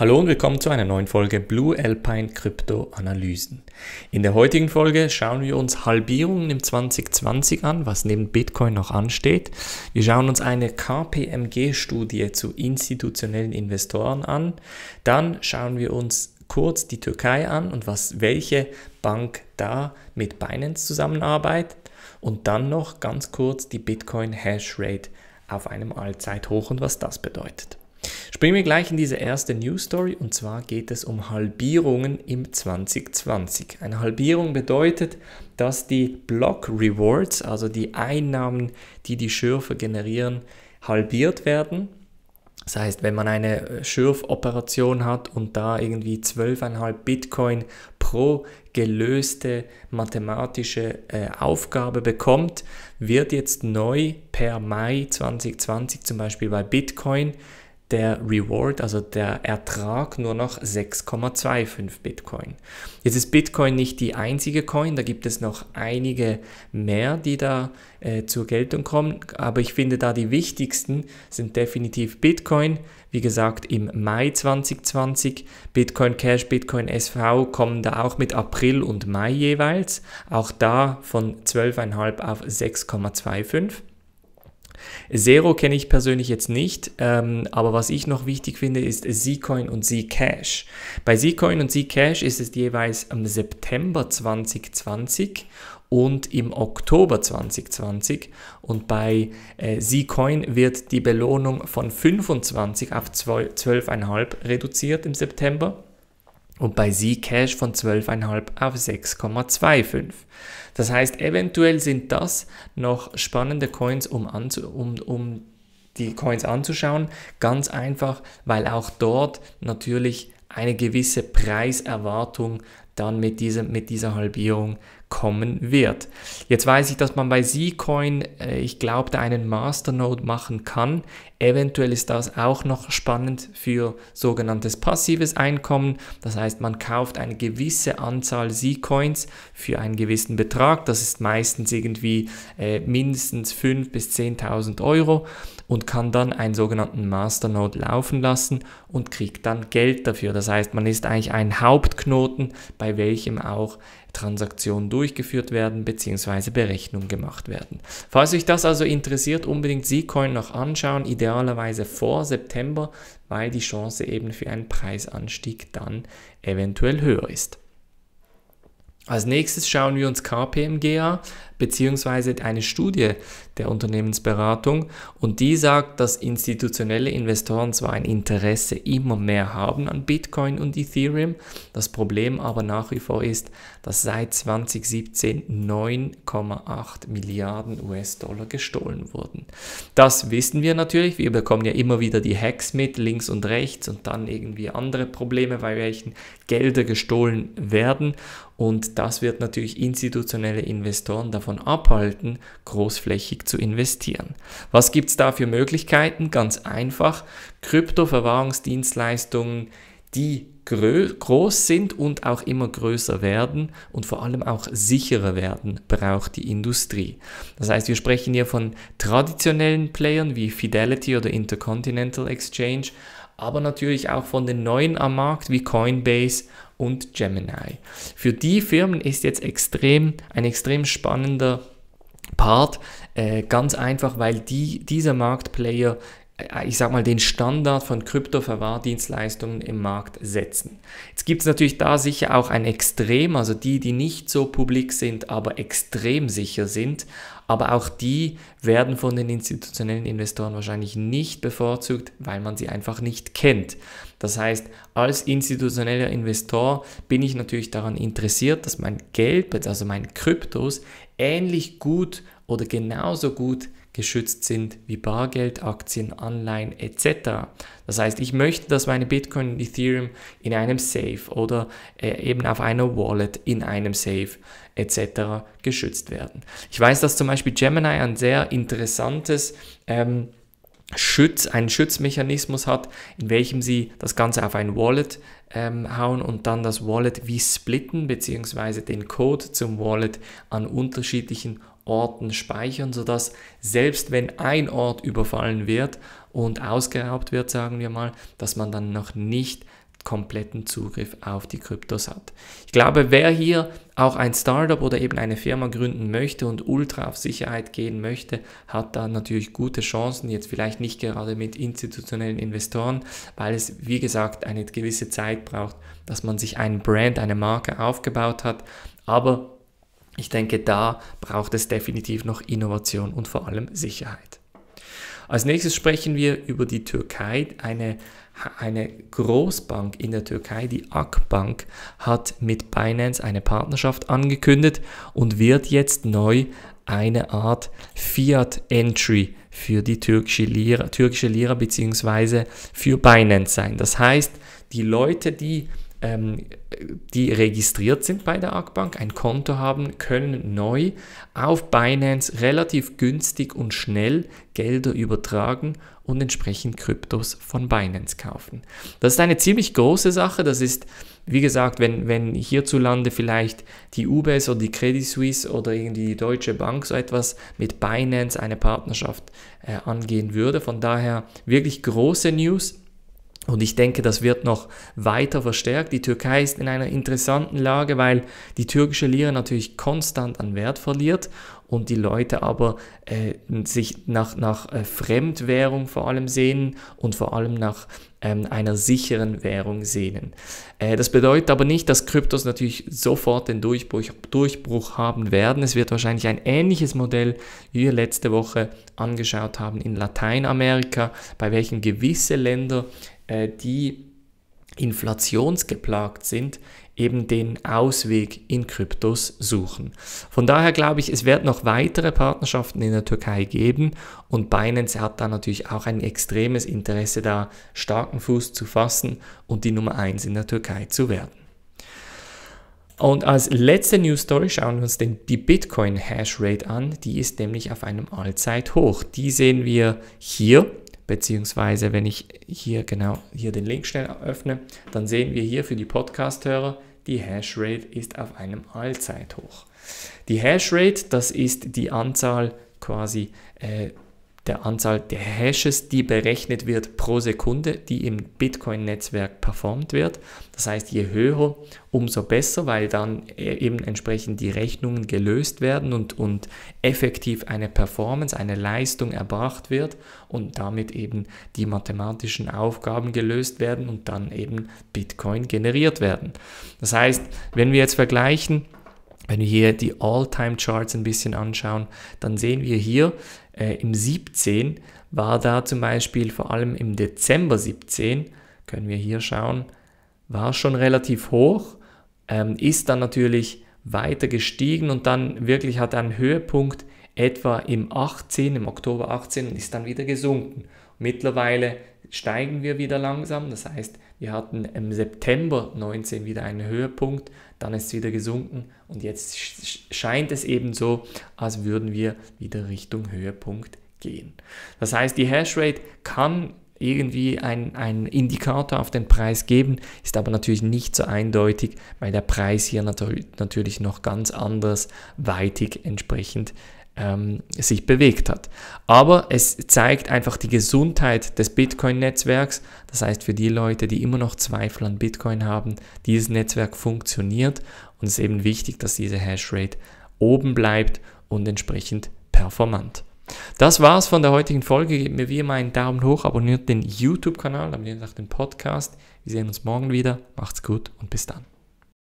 Hallo und willkommen zu einer neuen Folge Blue Alpine Krypto Analysen. In der heutigen Folge schauen wir uns Halbierungen im 2020 an, was neben Bitcoin noch ansteht. Wir schauen uns eine KPMG-Studie zu institutionellen Investoren an. Dann schauen wir uns kurz die Türkei an und was welche Bank da mit Binance zusammenarbeitet. Und dann noch ganz kurz die Bitcoin Hash Rate auf einem Allzeithoch und was das bedeutet. Springen wir gleich in diese erste News Story und zwar geht es um Halbierungen im 2020. Eine Halbierung bedeutet, dass die Block Rewards, also die Einnahmen, die die Schürfe generieren, halbiert werden. Das heißt, wenn man eine äh, Schürfoperation hat und da irgendwie 12,5 Bitcoin pro gelöste mathematische äh, Aufgabe bekommt, wird jetzt neu per Mai 2020 zum Beispiel bei Bitcoin der Reward, also der Ertrag, nur noch 6,25 Bitcoin. Jetzt ist Bitcoin nicht die einzige Coin, da gibt es noch einige mehr, die da äh, zur Geltung kommen, aber ich finde da die wichtigsten sind definitiv Bitcoin. Wie gesagt, im Mai 2020, Bitcoin Cash, Bitcoin SV kommen da auch mit April und Mai jeweils, auch da von 12,5 auf 6,25. Zero kenne ich persönlich jetzt nicht, ähm, aber was ich noch wichtig finde, ist Zcoin und Zcash. Bei Zcoin und Zcash ist es jeweils am September 2020 und im Oktober 2020 und bei äh, Zcoin wird die Belohnung von 25 auf 12,5 reduziert im September und bei Zcash von 12,5 auf 6,25. Das heißt, eventuell sind das noch spannende Coins, um, anzu um, um die Coins anzuschauen. Ganz einfach, weil auch dort natürlich eine gewisse Preiserwartung dann mit, diesem, mit dieser Halbierung kommen wird. Jetzt weiß ich, dass man bei Zcoin, äh, ich glaube, einen Masternode machen kann. Eventuell ist das auch noch spannend für sogenanntes passives Einkommen. Das heißt, man kauft eine gewisse Anzahl Zcoins für einen gewissen Betrag. Das ist meistens irgendwie äh, mindestens 5.000 bis 10.000 Euro und kann dann einen sogenannten Masternode laufen lassen und kriegt dann Geld dafür. Das heißt, man ist eigentlich ein Hauptknoten, bei welchem auch Transaktionen durchgeführt werden bzw. Berechnungen gemacht werden. Falls euch das also interessiert, unbedingt Zcoin noch anschauen, idealerweise vor September, weil die Chance eben für einen Preisanstieg dann eventuell höher ist. Als nächstes schauen wir uns KPMG an, beziehungsweise eine Studie der Unternehmensberatung und die sagt, dass institutionelle Investoren zwar ein Interesse immer mehr haben an Bitcoin und Ethereum, das Problem aber nach wie vor ist, dass seit 2017 9,8 Milliarden US-Dollar gestohlen wurden. Das wissen wir natürlich, wir bekommen ja immer wieder die Hacks mit, links und rechts und dann irgendwie andere Probleme, bei welchen Gelder gestohlen werden und das wird natürlich institutionelle Investoren davon abhalten, großflächig zu investieren. Was gibt's da für Möglichkeiten? Ganz einfach, Kryptoverwahrungsdienstleistungen, die groß sind und auch immer größer werden und vor allem auch sicherer werden, braucht die Industrie. Das heißt, wir sprechen hier von traditionellen Playern wie Fidelity oder Intercontinental Exchange, aber natürlich auch von den neuen am Markt wie Coinbase und Gemini. Für die Firmen ist jetzt extrem ein extrem spannender Part, äh, ganz einfach, weil die, dieser Marktplayer äh, ich sag mal, den Standard von Kryptoverwahrdienstleistungen im Markt setzen. Jetzt gibt es natürlich da sicher auch ein Extrem, also die, die nicht so publik sind, aber extrem sicher sind. Aber auch die werden von den institutionellen Investoren wahrscheinlich nicht bevorzugt, weil man sie einfach nicht kennt. Das heißt, als institutioneller Investor bin ich natürlich daran interessiert, dass mein Geld, also mein Kryptos, ähnlich gut oder genauso gut geschützt sind wie Bargeld, Aktien, Anleihen etc. Das heißt, ich möchte, dass meine Bitcoin und Ethereum in einem Safe oder äh, eben auf einer Wallet in einem Safe etc. geschützt werden. Ich weiß, dass zum Beispiel Gemini ein sehr interessantes ähm, Schütz, einen Schutzmechanismus hat, in welchem sie das Ganze auf ein Wallet ähm, hauen und dann das Wallet wie splitten, beziehungsweise den Code zum Wallet an unterschiedlichen Orten speichern, sodass selbst wenn ein Ort überfallen wird und ausgeraubt wird, sagen wir mal, dass man dann noch nicht kompletten Zugriff auf die Kryptos hat. Ich glaube, wer hier auch ein Startup oder eben eine Firma gründen möchte und ultra auf Sicherheit gehen möchte, hat da natürlich gute Chancen, jetzt vielleicht nicht gerade mit institutionellen Investoren, weil es, wie gesagt, eine gewisse Zeit braucht, dass man sich einen Brand, eine Marke aufgebaut hat. Aber ich denke, da braucht es definitiv noch Innovation und vor allem Sicherheit. Als nächstes sprechen wir über die Türkei. Eine, eine Großbank in der Türkei, die Akbank, hat mit Binance eine Partnerschaft angekündigt und wird jetzt neu eine Art Fiat-Entry für die türkische Lira, türkische Lira bzw. für Binance sein. Das heißt, die Leute, die ähm, die registriert sind bei der Arcbank, ein Konto haben, können neu auf Binance relativ günstig und schnell Gelder übertragen und entsprechend Kryptos von Binance kaufen. Das ist eine ziemlich große Sache. Das ist, wie gesagt, wenn, wenn hierzulande vielleicht die UBS oder die Credit Suisse oder irgendwie die Deutsche Bank so etwas mit Binance eine Partnerschaft äh, angehen würde. Von daher wirklich große News. Und ich denke, das wird noch weiter verstärkt. Die Türkei ist in einer interessanten Lage, weil die türkische Lira natürlich konstant an Wert verliert und die Leute aber äh, sich nach, nach äh, Fremdwährung vor allem sehnen und vor allem nach ähm, einer sicheren Währung sehnen. Äh, das bedeutet aber nicht, dass Kryptos natürlich sofort den Durchbruch, Durchbruch haben werden. Es wird wahrscheinlich ein ähnliches Modell, wie wir letzte Woche angeschaut haben in Lateinamerika, bei welchen gewisse Länder äh, die inflationsgeplagt sind, eben den Ausweg in Kryptos suchen. Von daher glaube ich, es wird noch weitere Partnerschaften in der Türkei geben und Binance hat da natürlich auch ein extremes Interesse da, starken Fuß zu fassen und die Nummer 1 in der Türkei zu werden. Und als letzte News Story schauen wir uns den, die Bitcoin Hash Rate an. Die ist nämlich auf einem Allzeithoch. Die sehen wir hier beziehungsweise wenn ich hier genau hier den Link schnell öffne, dann sehen wir hier für die Podcast-Hörer, die Hashrate ist auf einem Allzeithoch. Die Hashrate, das ist die Anzahl quasi äh, der Anzahl der Hashes, die berechnet wird pro Sekunde, die im Bitcoin-Netzwerk performt wird. Das heißt, je höher, umso besser, weil dann äh, eben entsprechend die Rechnungen gelöst werden und, und effektiv eine Performance, eine Leistung erbracht wird und damit eben die mathematischen Aufgaben gelöst werden und dann eben Bitcoin generiert werden. Das heißt, wenn wir jetzt vergleichen, wenn wir hier die All-Time-Charts ein bisschen anschauen, dann sehen wir hier äh, im 17 war da zum Beispiel vor allem im Dezember 17, können wir hier schauen, war schon relativ hoch, ähm, ist dann natürlich weiter gestiegen und dann wirklich hat einen Höhepunkt etwa im 18, im Oktober 18 und ist dann wieder gesunken. Mittlerweile steigen wir wieder langsam, das heißt, wir hatten im September 19 wieder einen Höhepunkt, dann ist es wieder gesunken und jetzt scheint es eben so, als würden wir wieder Richtung Höhepunkt gehen. Das heißt, die Hashrate kann irgendwie einen Indikator auf den Preis geben, ist aber natürlich nicht so eindeutig, weil der Preis hier natürlich noch ganz anders weitig entsprechend ähm, sich bewegt hat. Aber es zeigt einfach die Gesundheit des Bitcoin-Netzwerks. Das heißt, für die Leute, die immer noch Zweifel an Bitcoin haben, dieses Netzwerk funktioniert und es ist eben wichtig, dass diese Hashrate oben bleibt und entsprechend performant. Das war's von der heutigen Folge. Gebt mir wie immer einen Daumen hoch, abonniert den YouTube-Kanal, abonniert auch den Podcast. Wir sehen uns morgen wieder. Macht's gut und bis dann.